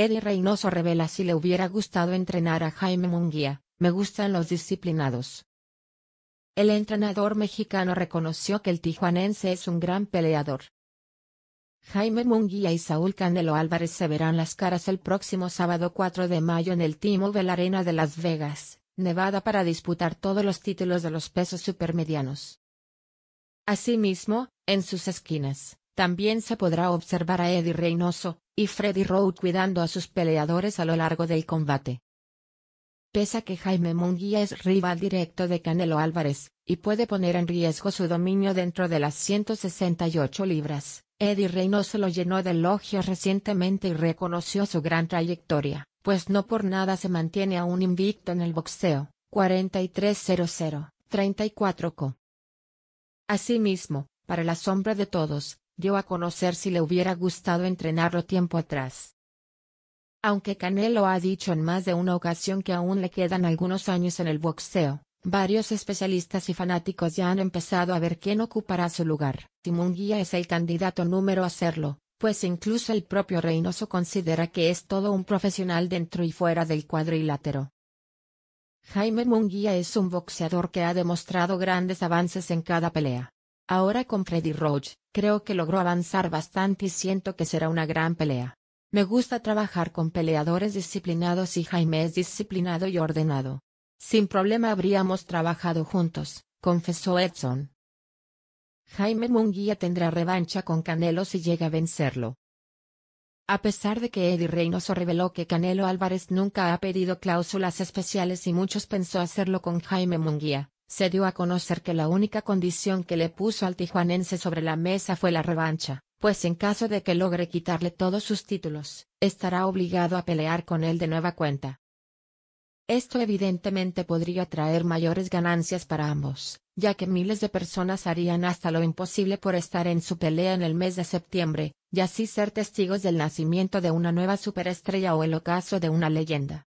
Eddie Reynoso revela si le hubiera gustado entrenar a Jaime Munguía, me gustan los disciplinados. El entrenador mexicano reconoció que el tijuanense es un gran peleador. Jaime Munguía y Saúl Canelo Álvarez se verán las caras el próximo sábado 4 de mayo en el Timo de Arena de Las Vegas, Nevada para disputar todos los títulos de los pesos supermedianos. Asimismo, en sus esquinas, también se podrá observar a Eddie Reynoso y Freddy Rowe cuidando a sus peleadores a lo largo del combate. Pese a que Jaime Munguía es rival directo de Canelo Álvarez, y puede poner en riesgo su dominio dentro de las 168 libras, Eddie Reynoso lo llenó de elogios recientemente y reconoció su gran trayectoria, pues no por nada se mantiene aún invicto en el boxeo, 43 0 34 co. Asimismo, para la sombra de todos, dio a conocer si le hubiera gustado entrenarlo tiempo atrás. Aunque Canelo ha dicho en más de una ocasión que aún le quedan algunos años en el boxeo, varios especialistas y fanáticos ya han empezado a ver quién ocupará su lugar. Munguía es el candidato número a hacerlo, pues incluso el propio Reynoso considera que es todo un profesional dentro y fuera del cuadrilátero. Jaime Munguía es un boxeador que ha demostrado grandes avances en cada pelea, Ahora con Freddy Roach, creo que logró avanzar bastante y siento que será una gran pelea. Me gusta trabajar con peleadores disciplinados y Jaime es disciplinado y ordenado. Sin problema habríamos trabajado juntos, confesó Edson. Jaime Munguía tendrá revancha con Canelo si llega a vencerlo. A pesar de que Eddie Reynoso reveló que Canelo Álvarez nunca ha pedido cláusulas especiales y muchos pensó hacerlo con Jaime Munguía, se dio a conocer que la única condición que le puso al tijuanense sobre la mesa fue la revancha, pues en caso de que logre quitarle todos sus títulos, estará obligado a pelear con él de nueva cuenta. Esto evidentemente podría traer mayores ganancias para ambos, ya que miles de personas harían hasta lo imposible por estar en su pelea en el mes de septiembre, y así ser testigos del nacimiento de una nueva superestrella o el ocaso de una leyenda.